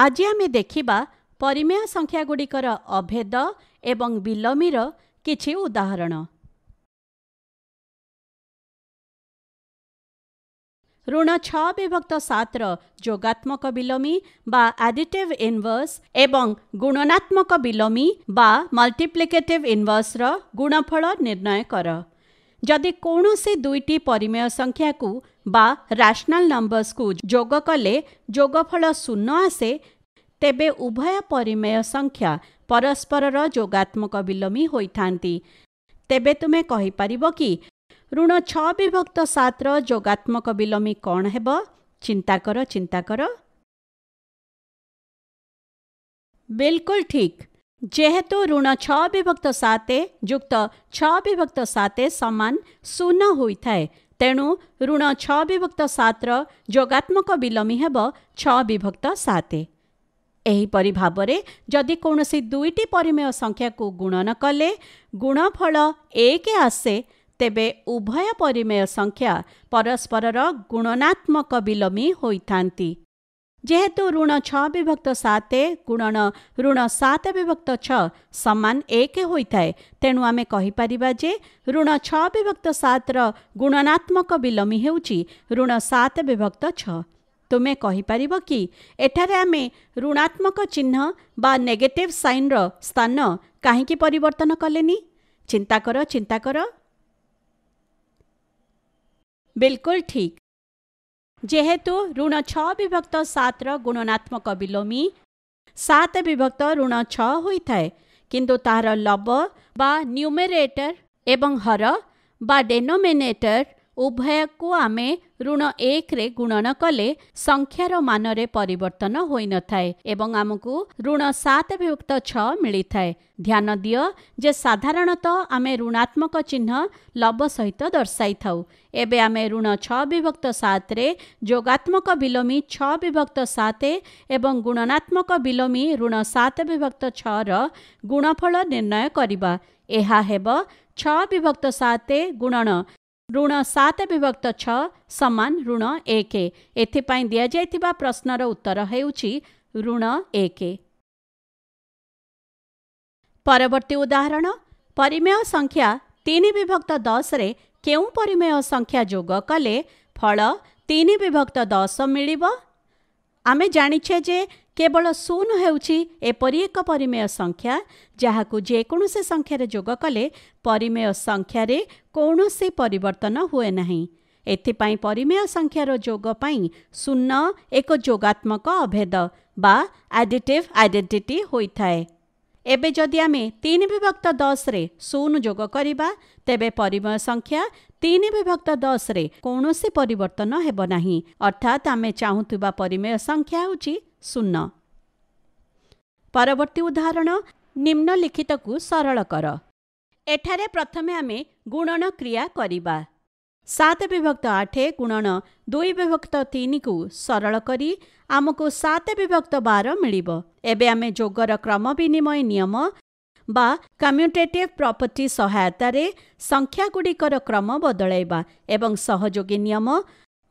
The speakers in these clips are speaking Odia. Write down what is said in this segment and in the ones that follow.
आजि आमे परिमेय संख्या गुडीकर अभेद एवं र किछि उदाहरण ऋण विभक्त 7 र योगात्मक विलोमी बा आडिटिभ इनभर्स एवं गुणनात्मक विलोमी बा मल्टिप्लिकेटिभ इनभर्स र गुणफल निर्णय से दुईटी परिमेय को বা ରାସନାଲ୍ ନମ୍ବର୍ସକୁ ଯୋଗ କଲେ ଯୋଗଫଳ ଶୂନ ଆସେ ତେବେ ଉଭୟ ପରିମେୟ ସଂଖ୍ୟା ପରସ୍ପରର ଯୋଗାତ୍ମକ ବିଲୋମୀ ହୋଇଥାନ୍ତି ତେବେ ତୁମେ କହିପାରିବ କି ଋଣ ଛଅ ବିଭକ୍ତ ସାତର ଯୋଗାତ୍ମକ ବିଲୋମୀ କ'ଣ ହେବ ଚିନ୍ତା କର ଚିନ୍ତା କର ବିଲକୁଲ ଠିକ୍ ଯେହେତୁ ଋଣ ଛଅ ବିଭକ୍ତ ସାତ ଯୁକ୍ତ ଛଅ ବିଭକ୍ତ ସାତ ସମାନ ଶୂନ ହୋଇଥାଏ ତେଣୁ ଋଣ ଛଅ ବିଭକ୍ତ ସାତର ଯୋଗାତ୍ମକ ବିଲମି ହେବ ଛଅ ବିଭକ୍ତ ସାତ ଏହିପରି ଭାବରେ ଯଦି କୌଣସି ଦୁଇଟି ପରିମେୟ ସଂଖ୍ୟାକୁ ଗୁଣନ କଲେ ଗୁଣଫଳ ଏକ ଆସେ ତେବେ ଉଭୟ ପରିମେୟ ସଂଖ୍ୟା ପରସ୍ପରର ଗୁଣନାତ୍ମକ ବିଲମି ହୋଇଥାନ୍ତି જેહેતુ ઋણ છ વિભક્ત સાતે ગુણન ଋଣ ସାତ ବିଭକ୍ତ ଛଅ ସମାନ ଏକ ହୋଇଥାଏ ତେଣୁ ଆମେ କହିପାରିବା ଯେ ଋଣ ଛଅ ବିଭକ୍ତ ସାତର ଗୁଣନାତ୍ମକ ବିଲମି ହେଉଛି ଋଣ ସାତ ବିଭକ୍ତ ଛଅ ତୁମେ କହିପାରିବ କି ଏଠାରେ ଆମେ ଋଣାତ୍ମକ ଚିହ୍ନ ବା ନେଗେଟିଭ୍ ସାଇନ୍ର ସ୍ଥାନ କାହିଁକି ପରିବର୍ତ୍ତନ କଲେନି ଚିନ୍ତା କର ଚିନ୍ତା କର ବିଲକୁଲ ଠିକ୍ যেহেতু ঋণাত্মক 6 বিভক্ত 7 ৰ গুণനാത്മক বিলোমি 7 বিভক্ত ঋণাত্মক 6 হয় তাই কিন্তু তার লব বা নিউমেরেটর এবং হর বা ডিনোমিনেটর ଉଭୟକୁ ଆମେ ଋଣ ଏକରେ ଗୁଣନ କଲେ ସଂଖ୍ୟାର ମାନରେ ପରିବର୍ତ୍ତନ ହୋଇନଥାଏ ଏବଂ ଆମକୁ ଋଣ ସାତ ବିଭକ୍ତ ଛଅ ମିଳିଥାଏ ଧ୍ୟାନ ଦିଅ ଯେ ସାଧାରଣତଃ ଆମେ ଋଣାତ୍ମକ ଚିହ୍ନ ଲବ ସହିତ ଦର୍ଶାଇଥାଉ ଏବେ ଆମେ ଋଣ ଛଅ ବିଭକ୍ତ ସାତରେ ଯୋଗାତ୍ମକ ବିଲମି ଛଅ ବିଭକ୍ତ ସାତ ଏବଂ ଗୁଣନାତ୍ମକ ବିଲମି ଋଣ ସାତ ବିଭକ୍ତ ଛଅର ଗୁଣଫଳ ନିର୍ଣ୍ଣୟ କରିବା ଏହା ହେବ ଛଅ ବିଭକ୍ତ ସାତ ଗୁଣନ ऋण सात विभक्त छ समान ऋण एक एप्लि दि प्रश्न प्रश्नर उत्तर हौ परवर्ती उदाहरण परिमेय संख्या तिन विभक्त दस केमेय संख्या जोग कले फल विभक्त दस मियो ଆମେ ଜାଣିଛେ ଯେ କେବଳ ଶୂନ ହେଉଛି ଏପରି ଏକ ପରିମେୟ ସଂଖ୍ୟା ଯାହାକୁ ଯେକୌଣସି ସଂଖ୍ୟାରେ ଯୋଗ କଲେ ପରିମେୟ ସଂଖ୍ୟାରେ କୌଣସି ପରିବର୍ତ୍ତନ ହୁଏ ନାହିଁ ଏଥିପାଇଁ ପରିମେୟ ସଂଖ୍ୟାର ଯୋଗ ପାଇଁ ଶୂନ ଏକ ଯୋଗାତ୍ମକ ଅଭେଦ ବା ଆଡିଟିଭ୍ ଆଇଡେଣ୍ଟିଟି ହୋଇଥାଏ ଏବେ ଯଦି ଆମେ ତିନି ବିଭକ୍ତ ଦଶରେ ଶୂନ ଯୋଗ କରିବା ତେବେ ପରିମେୟ ସଂଖ୍ୟା ତିନି ବିଭକ୍ତ ଦଶରେ କୌଣସି ପରିବର୍ତ୍ତନ ହେବ ନାହିଁ ଅର୍ଥାତ୍ ଆମେ ଚାହୁଁଥିବା ପରିମେୟ ସଂଖ୍ୟା ହେଉଛି ଶୂନ ପରବର୍ତ୍ତୀ ଉଦାହରଣ ନିମ୍ନଲିଖିତକୁ ସରଳ କର ଏଠାରେ ପ୍ରଥମେ ଆମେ ଗୁଣନ କ୍ରିୟା କରିବା ସାତ ବିଭକ୍ତ ଆଠ ଗୁଣନ ଦୁଇ ବିଭକ୍ତ ତିନିକୁ ସରଳ କରି ଆମକୁ ସାତ ବିଭକ୍ତ ବାର ମିଳିବ ଏବେ ଆମେ ଯୋଗର କ୍ରମ ବିନିମୟ ନିୟମ ବା କମ୍ୟୁନିଟେଟିଭ୍ ପ୍ରପର୍ଟି ସହାୟତାରେ ସଂଖ୍ୟାଗୁଡ଼ିକର କ୍ରମ ବଦଳାଇବା ଏବଂ ସହଯୋଗୀ ନିୟମ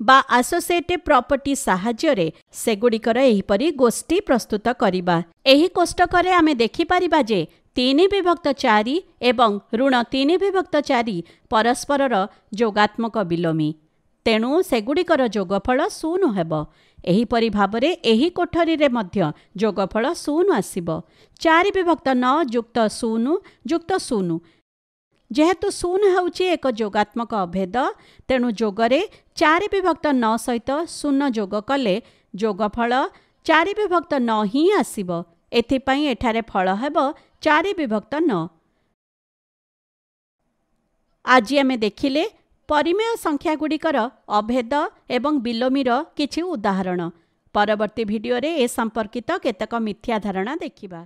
ବା ଆସୋସିଏଟିଭ୍ ପ୍ରପର୍ଟି ସାହାଯ୍ୟରେ ସେଗୁଡ଼ିକର ଏହିପରି ଗୋଷ୍ଠୀ ପ୍ରସ୍ତୁତ କରିବା ଏହି କୋଷ୍ଟକରେ ଆମେ ଦେଖିପାରିବା ଯେ ତିନି ବିଭକ୍ତ ଚାରି ଏବଂ ଋଣ ତିନି ବିଭକ୍ତ ଚାରି ପରସ୍ପରର ଯୋଗାତ୍ମକ ବିଲୋମୀ ତେଣୁ ସେଗୁଡ଼ିକର ଯୋଗଫଳ ଶୂନ ହେବ ଏହିପରି ଭାବରେ ଏହି କୋଠରୀରେ ମଧ୍ୟ ଯୋଗଫଳ ଶୂନ ଆସିବ ଚାରି ବିଭକ୍ତ ନ ଯୁକ୍ତ ଶୂନ ଯୁକ୍ତ ଶୂନ ଯେହେତୁ ଶୂନ ହେଉଛି ଏକ ଯୋଗାତ୍ମକ ଅଭେଦ ତେଣୁ ଯୋଗରେ ଚାରି ବିଭକ୍ତ ନ ସହିତ ଶୂନ ଯୋଗ କଲେ ଯୋଗଫଳ ଚାରି ବିଭକ୍ତ ନ ହିଁ ଆସିବ ଏଥିପାଇଁ ଏଠାରେ ଫଳ ହେବ ଚାରି ବିଭକ୍ତ ନ ଆଜି ଆମେ ଦେଖିଲେ ପରିମେୟ ସଂଖ୍ୟାଗୁଡ଼ିକର ଅଭେଦ ଏବଂ ବିଲୋମିର କିଛି ଉଦାହରଣ ପରବର୍ତ୍ତୀ ଭିଡ଼ିଓରେ ଏ ସମ୍ପର୍କିତ କେତେକ ମିଥ୍ୟା ଧାରଣା ଦେଖିବା